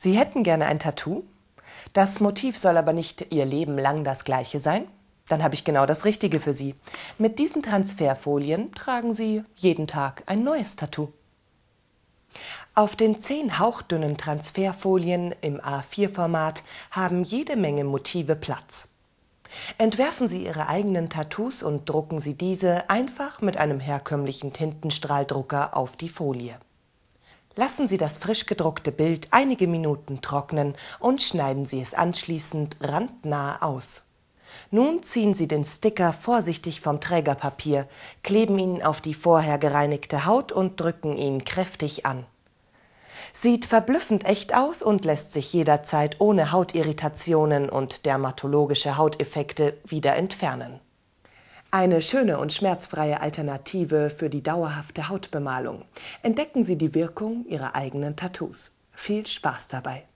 Sie hätten gerne ein Tattoo, das Motiv soll aber nicht Ihr Leben lang das gleiche sein. Dann habe ich genau das Richtige für Sie. Mit diesen Transferfolien tragen Sie jeden Tag ein neues Tattoo. Auf den zehn hauchdünnen Transferfolien im A4-Format haben jede Menge Motive Platz. Entwerfen Sie Ihre eigenen Tattoos und drucken Sie diese einfach mit einem herkömmlichen Tintenstrahldrucker auf die Folie. Lassen Sie das frisch gedruckte Bild einige Minuten trocknen und schneiden Sie es anschließend randnah aus. Nun ziehen Sie den Sticker vorsichtig vom Trägerpapier, kleben ihn auf die vorher gereinigte Haut und drücken ihn kräftig an. Sieht verblüffend echt aus und lässt sich jederzeit ohne Hautirritationen und dermatologische Hauteffekte wieder entfernen. Eine schöne und schmerzfreie Alternative für die dauerhafte Hautbemalung. Entdecken Sie die Wirkung Ihrer eigenen Tattoos. Viel Spaß dabei!